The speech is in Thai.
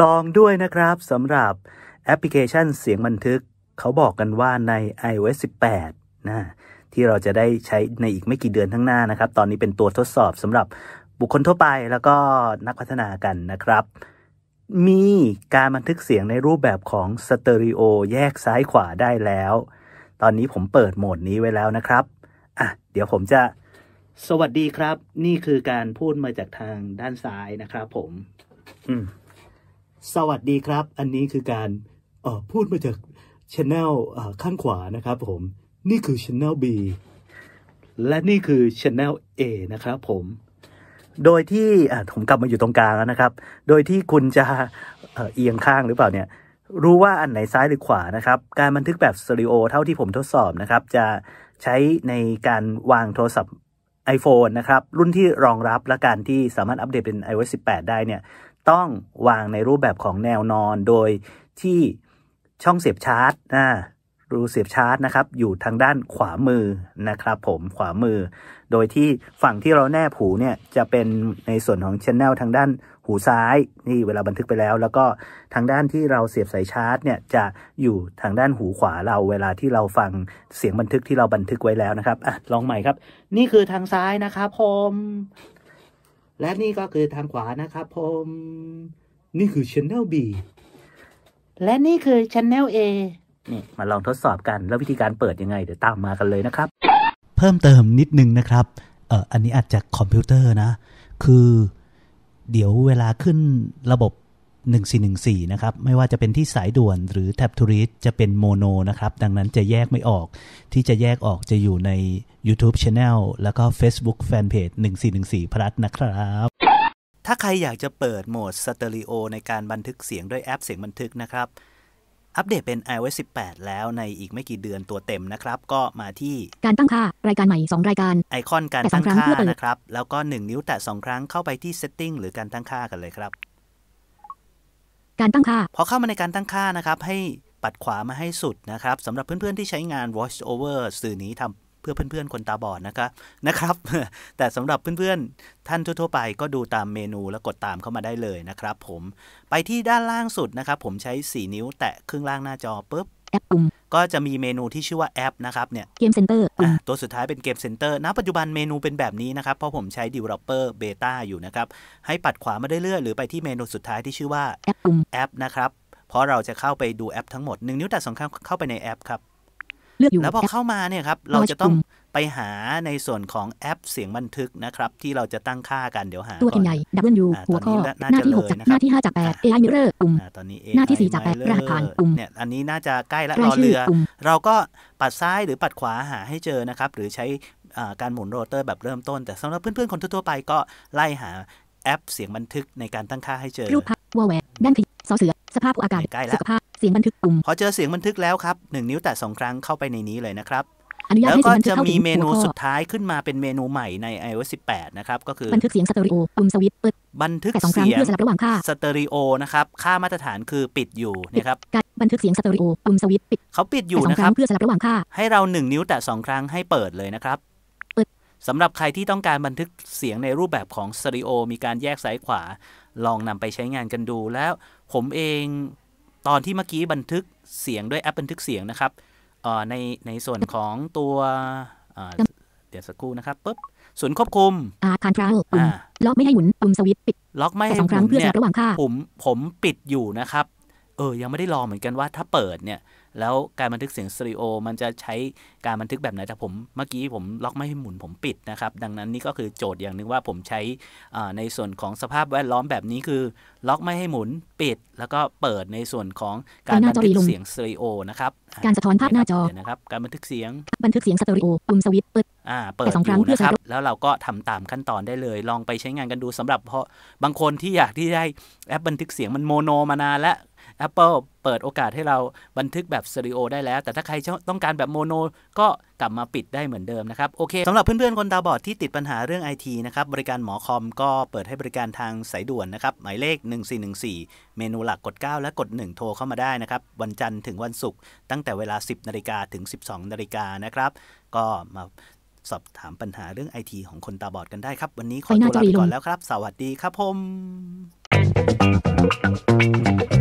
ลองด้วยนะครับสำหรับแอปพลิเคชันเสียงบันทึกเขาบอกกันว่าใน iOS 18 นะ ที่เราจะได้ใช้ในอีกไม่กี่เดือนข้างหน้านะครับ ตอนนี้เป็นตัวทดสอบสำหรับบุคคลทั่วไปแล้วก็นักพัฒนากันนะครับ มีการบันทึกเสียงในรูปแบบของสเตอริโอแยกซ้ายขวาได้แล้ว ตอนนี้ผมเปิดโหมดนี้ไว้แล้วนะครับอ่ะเดี๋ยวผมจะ สวัสดีครับ นี่คือการพูดมาจากทางด้านซ้ายนะครับ ผม อืมสวัสดีครับ อันนี้คือการพูดมาจากชแนลข้างขวานะครับ ผม นี่คือช n e บ B และนี่คือช n e เ A นะครับผม โดยที่ผมกลับมาอยู่ตรงกลางแล้วนะครับ โดยที่คุณจะเอียงข้างหรือเปล่าเนี่ย รู้ว่าอันไหนซ้ายหรือขวานะครับ การบันทึกแบบสตอริโอเท่าที่ผมทดสอบนะครับ จะใช้ในการวางโทรศัพท์ iPhone นะครับ รุ่นที่รองรับและการที่สามารถอัปเดตเป็น iOS 18 ได้เนี่ยต้องวางในรูปแบบของแนวนอนโดยที่ช่องเสียบชาร์จนะรูเสียบชาร์จนะครับ อยู่ทางด้านขวามือนะครับผมขวามือ โดยที่ฝั่งที่เราแนบหูเนี่ยจะเป็นในส่วนของชแนลทางด้านหูซ้าย นี่เวลาบันทึกไปแล้ว แล้วก็ทางด้านที่เราเสียบสายชาร์จ เนี่ยจะอยู่ทางด้านหูขวาเรา เวลาที่เราฟังเสียงบันทึกที่เราบันทึกไว้แล้วนะครับอ่ะลองใหม่ครับ นี่คือทางซ้ายนะครับผมและนี่ก็คือทางขวานะครับผมนี่คือ Channel B และนี่คือ Channel A นี่ มาลองทดสอบกัน แล้ววิธีการเปิดยังไง เดี๋ยวตามมากันเลยนะครับ เพิ่มเติมนิดนึงนะครับเอออันนี้อาจจะคอมพิวเตอร์นะ คือเดี๋ยวเวลาขึ้นระบบ1414นะครับไม่ว่าจะเป็นที่สายด่วนหรือแท็บทูริสจะเป็นโมโนนะครับดังนั้นจะแยกไม่ออก ที่จะแยกออกจะอยู่ใน YouTube Channel แล้วก็ Facebook Fanpage 1414พลัสนะครับ ถ้าใครอยากจะเปิดโหมดสเตอริโอในการบันทึกเสียงด้วยแอปเสียงบันทึกนะครับ อัปเดตเป็น iOS 18 แล้วในอีกไม่กี่เดือนตัวเต็มนะครับ ก็มาที่การตั้งค่ารายการใหม่ 2 รายการ ไอคอนการตั้งค่านะครับ แล้วก็ 1 นิ้วแตะ2ครั้งเข้าไปที่ Setting หรือการตั้งค่ากันเลยครับการตั้งค่าพอเข้ามาในการตั้งค่านะครับให้ปัดขวามาให้สุดนะครับสำหรับเพื่อนๆที่ใช้งาน Watch Over สื่อนี้ทำเพื่อเพื่อนๆ คนตาบอดนะครับนะครับแต่สำหรับเพื่อนๆ ท่านทั่ว ๆ ไปก็ดูตามเมนูแล้วกดตามเข้ามาได้เลยนะครับผมไปที่ด้านล่างสุดนะครับผมใช้4นิ้วแตะครึ่งล่างหน้าจอปุ๊บแอปปุ่มก็จะมีเมนูที่ชื่อว่าแอปนะครับเนี่ยเกมเซ็นเตอร์ตัวสุดท้ายเป็นเกมเซ็นเตอร์ณปัจจุบันเมนูเป็นแบบนี้นะครับเพราะผมใช้ด d อลเปอร์เบต้าอยู่นะครับให้ปัดขวามาเรื่อยๆหรือไปที่เมนูสุดท้ายที่ชื่อว่าแอปุมแอปนะครับเพราะเราจะเข้าไปดูแอปทั้งหมดหนึ่งนิ้วแตดสองข้างเข้าไปในแอปครับแล้วพอเข้ามาเนี่ยครับเราจะต้องไปหาในส่วนของแอปเสียงบันทึกนะครับ ที่เราจะตั้งค่ากันเดี๋ยวหา ตัวเอ็นใหญ่ดับเบิลยูหัวข้อหน้าที่ 6 จากหน้าที่5จาก 8 AI Mirror ปุ่มตอนนี้หน้าที่ 4 จาก 8รหัสผ่านปุ่มเนี่ยอันนี้น่าจะใกล้ละรอเรือ เราก็ปัดซ้ายหรือปัดขวาหาให้เจอนะครับ หรือใช้การหมุนโรเตอร์แบบเริ่มต้น แต่สำหรับเพื่อนๆ คนทั่วไปก็ไล่หาแอปเสียงบันทึกในการตั้งค่าให้เจอรูปภาพวอลแวนด้านขีสอเสือสภาพอากาศสุขภาพเสียงบันทึกปุ่มพอเจอเสียงบันทึกแล้วครับหนึ่งนิ้วแตะสองครั้งเข้าไปในนี้เลยนะครับอนุญาตให้สิ่งบันทึกเข้าถึงหัวข้อแล้วก็จะมีเมนูสุดท้ายขึ้นมาเป็นเมนูใหม่ใน iOS 18 นะครับก็คือบันทึกเสียงสเตอริโอปุ่มสวิตช์เปิดบันทึกเสียงเพื่อสลับระหว่างค่าสเตอริโอนะครับค่ามาตรฐานคือปิดอยู่นะครับการบันทึกเสียงสเตอริโอปุ่มสวิตช์ปิดเขาปิดอยู่นะครับเพื่อสลับระหว่างค่าให้เรา 1 นิ้วแตะ2ครั้งให้เปิดเลยนะครับสำหรับใครที่ต้องการบันทึกเสียงในรูปแบบของสเตอริโอมีการแยกซ้ายขวา ลองนำไปใช้งานกันดู แล้วผมเองตอนที่เมื่อกี้บันทึกเสียงด้วยแอปบันทึกเสียงนะครับออใน ในส่วนของตัวเดี๋ยว สักครู่ นะครับปุ๊บศูนย์ควบคุมอาคานทราปุ่มล็อก ไม่ ให้หมุนปุ่มสวิตปิด ล็อก ไม่ ให้สองครั้งเพื่อระหว่างค่าผมผมปิดอยู่นะครับ เออ ยังไม่ได้ลองเหมือนกันว่าถ้าเปิด เนี่ยแล้วการบันทึกเสียงสตรีโอมันจะใช้การบันทึกแบบไหนแต่ผมเมื่อกี้ผมล็อกไม่ให้หมุนผมปิดนะครับ ดังนั้นนี่ก็คือโจทย์อย่างหนึ่งว่าผมใช้ในส่วนของสภาพแวดล้อมแบบนี้คือล็อกไม่ให้หมุนปิดแล้วก็เปิดในส่วนของการบันทึกเสียงสตรีโอนะครับ การสะท้อนภาพหน้าจอนะครับการบันทึกเสียงบันทึกเสียงสตอริโอปุ่มสวิตเปิดอ่าเปิดสองครั้งเพื่อครับ แล้วเราก็ทำตามขั้นตอนได้เลย ลองไปใช้งานกันดูสำหรับเพราะบางคนที่อยากที่ได้แอปบันทึกเสียงมันโมโนมานานและ Apple เปิดโอกาสให้เราบันทึกแบบสตรีโอได้แล้ว แต่ถ้าใครต้องการแบบโมโนก็กลับมาปิดได้เหมือนเดิมนะครับโอเคสำหรับเพื่อนๆ คนตาบอดที่ติดปัญหาเรื่อง IT นะครับ บริการหมอคอมก็เปิดให้บริการทางสายด่วนนะครับ หมายเลข 1414 เมนูหลักกด 9 และกด 1 โทรเข้ามาได้นะครับ วันจันทร์ถึงวันศุกร์ตั้งแต่เวลา 10นาฬิกาถึง 12นาฬิกานะครับก็มาสอบถามปัญหาเรื่องไอทีของคนตาบอดกันได้ครับ วันนี้ขอตัวลาไปก่อนแล้วครับ สวัสดีครับผม